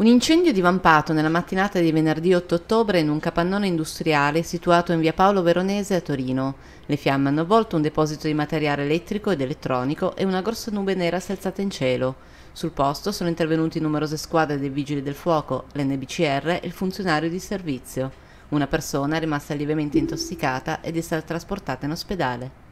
Un incendio divampato nella mattinata di venerdì 8 ottobre in un capannone industriale situato in via Paolo Veronese a Torino. Le fiamme hanno avvolto un deposito di materiale elettrico ed elettronico e una grossa nube nera si è alzata in cielo. Sul posto sono intervenuti numerose squadre dei vigili del fuoco, l'NBCR e il funzionario di servizio. Una persona è rimasta lievemente intossicata ed è stata trasportata in ospedale.